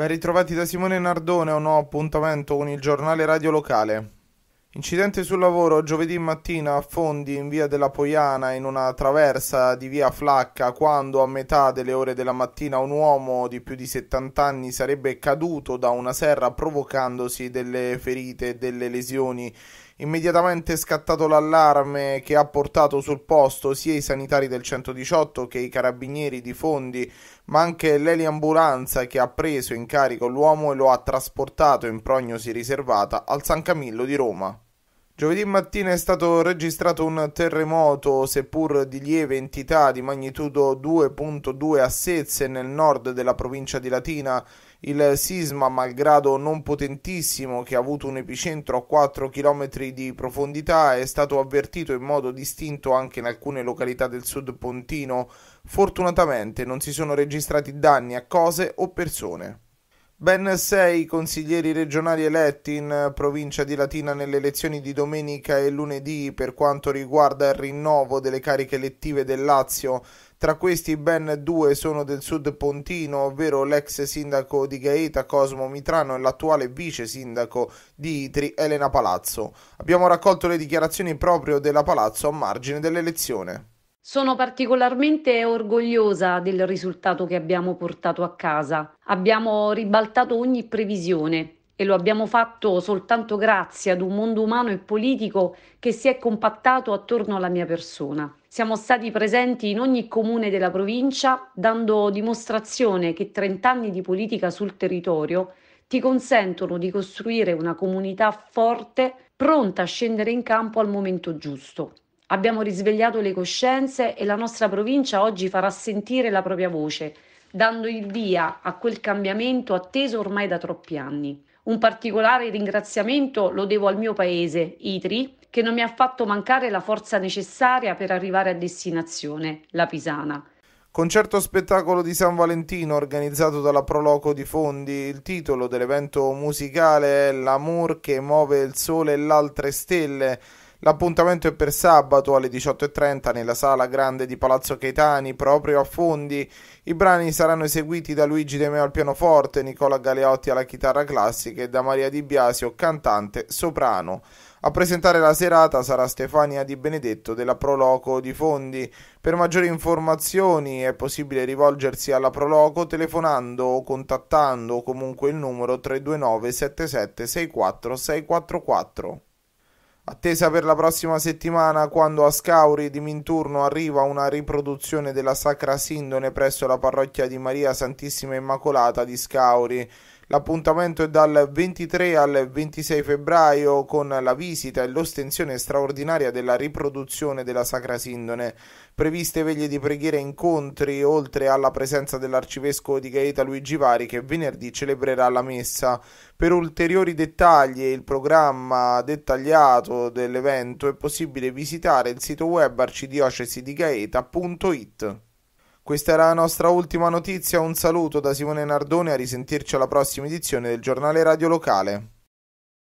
Ben ritrovati da Simone Nardone, un nuovo appuntamento con il giornale radio locale. Incidente sul lavoro giovedì mattina a Fondi in via della Poiana in una traversa di via Flacca quando a metà delle ore della mattina un uomo di più di 70 anni sarebbe caduto da una serra provocandosi delle ferite e delle lesioni. Immediatamente è scattato l'allarme che ha portato sul posto sia i sanitari del 118 che i carabinieri di Fondi, ma anche l'eliambulanza che ha preso in carico l'uomo e lo ha trasportato in prognosi riservata al San Camillo di Roma. Giovedì mattina è stato registrato un terremoto, seppur di lieve entità, di magnitudo 2.2 a Sezze nel nord della provincia di Latina. Il sisma, malgrado non potentissimo, che ha avuto un epicentro a 4 km di profondità, è stato avvertito in modo distinto anche in alcune località del sud pontino. Fortunatamente non si sono registrati danni a cose o persone. Ben sei consiglieri regionali eletti in provincia di Latina nelle elezioni di domenica e lunedì per quanto riguarda il rinnovo delle cariche elettive del Lazio. Tra questi ben due sono del sud Pontino, ovvero l'ex sindaco di Gaeta Cosmo Mitrano e l'attuale vice sindaco di Itri Elena Palazzo. Abbiamo raccolto le dichiarazioni proprio della Palazzo a margine dell'elezione. Sono particolarmente orgogliosa del risultato che abbiamo portato a casa. Abbiamo ribaltato ogni previsione e lo abbiamo fatto soltanto grazie ad un mondo umano e politico che si è compattato attorno alla mia persona. Siamo stati presenti in ogni comune della provincia, dando dimostrazione che 30 anni di politica sul territorio ti consentono di costruire una comunità forte, pronta a scendere in campo al momento giusto. Abbiamo risvegliato le coscienze e la nostra provincia oggi farà sentire la propria voce, dando il via a quel cambiamento atteso ormai da troppi anni. Un particolare ringraziamento lo devo al mio paese, Itri, che non mi ha fatto mancare la forza necessaria per arrivare a destinazione, la Pisana. Concerto spettacolo di San Valentino organizzato dalla Proloco di Fondi. Il titolo dell'evento musicale è L'amor che muove il sole e l'altre stelle. L'appuntamento è per sabato alle 18.30 nella sala grande di Palazzo Caetani, proprio a Fondi. I brani saranno eseguiti da Luigi De Meo al pianoforte, Nicola Galeotti alla chitarra classica e da Maria Di Biasio, cantante soprano. A presentare la serata sarà Stefania Di Benedetto della Proloco di Fondi. Per maggiori informazioni è possibile rivolgersi alla Proloco telefonando o contattando comunque il numero 329 77 64 644. Attesa per la prossima settimana quando a Scauri di Minturno arriva una riproduzione della Sacra Sindone presso la parrocchia di Maria Santissima Immacolata di Scauri. L'appuntamento è dal 23 al 26 febbraio con la visita e l'ostensione straordinaria della riproduzione della Sacra Sindone. Previste veglie di preghiera e incontri, oltre alla presenza dell'arcivescovo di Gaeta Luigi Vari che venerdì celebrerà la messa. Per ulteriori dettagli e il programma dettagliato dell'evento è possibile visitare il sito web arcidiocesidigaeta.it. Questa era la nostra ultima notizia, un saluto da Simone Nardone, a risentirci alla prossima edizione del giornale radio locale.